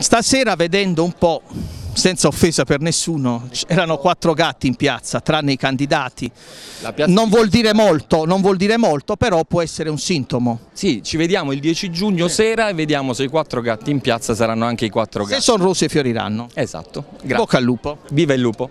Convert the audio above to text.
Stasera vedendo un po', senza offesa per nessuno, erano quattro gatti in piazza, tranne i candidati. Non vuol dire molto, non vuol dire molto, però può essere un sintomo. Sì, ci vediamo il 10 giugno sera e vediamo se i quattro gatti in piazza saranno anche i quattro gatti. Se sono rossi fioriranno. Esatto. Grazie. Bocca al lupo. Viva il lupo.